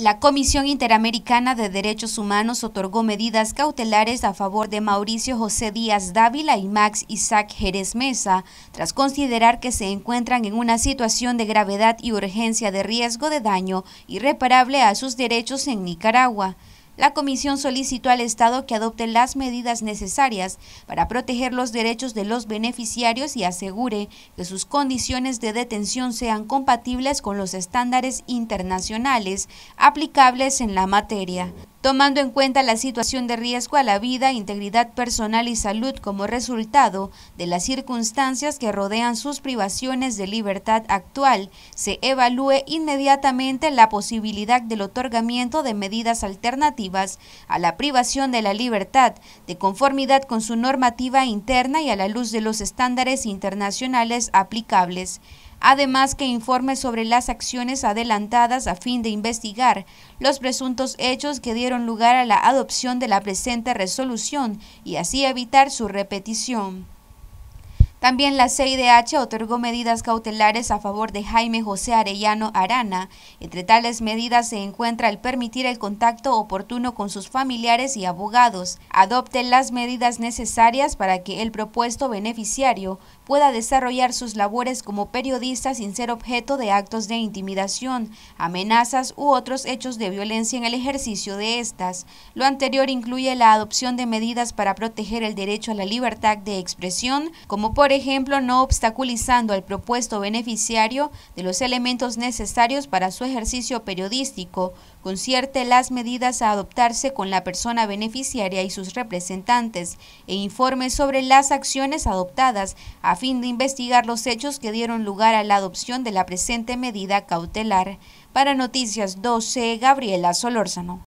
La Comisión Interamericana de Derechos Humanos otorgó medidas cautelares a favor de Mauricio José Díaz Dávila y Max Isaac Jerez Mesa, tras considerar que se encuentran en una situación de gravedad y urgencia de riesgo de daño irreparable a sus derechos en Nicaragua la comisión solicitó al Estado que adopte las medidas necesarias para proteger los derechos de los beneficiarios y asegure que sus condiciones de detención sean compatibles con los estándares internacionales aplicables en la materia tomando en cuenta la situación de riesgo a la vida, integridad personal y salud como resultado de las circunstancias que rodean sus privaciones de libertad actual, se evalúe inmediatamente la posibilidad del otorgamiento de medidas alternativas a la privación de la libertad, de conformidad con su normativa interna y a la luz de los estándares internacionales aplicables además que informe sobre las acciones adelantadas a fin de investigar los presuntos hechos que dieron lugar a la adopción de la presente resolución y así evitar su repetición. También la CIDH otorgó medidas cautelares a favor de Jaime José Arellano Arana. Entre tales medidas se encuentra el permitir el contacto oportuno con sus familiares y abogados. Adopte las medidas necesarias para que el propuesto beneficiario pueda desarrollar sus labores como periodista sin ser objeto de actos de intimidación, amenazas u otros hechos de violencia en el ejercicio de estas. Lo anterior incluye la adopción de medidas para proteger el derecho a la libertad de expresión, como por ejemplo, no obstaculizando al propuesto beneficiario de los elementos necesarios para su ejercicio periodístico, concierte las medidas a adoptarse con la persona beneficiaria y sus representantes e informe sobre las acciones adoptadas a fin de investigar los hechos que dieron lugar a la adopción de la presente medida cautelar. Para Noticias 12, Gabriela Solórzano.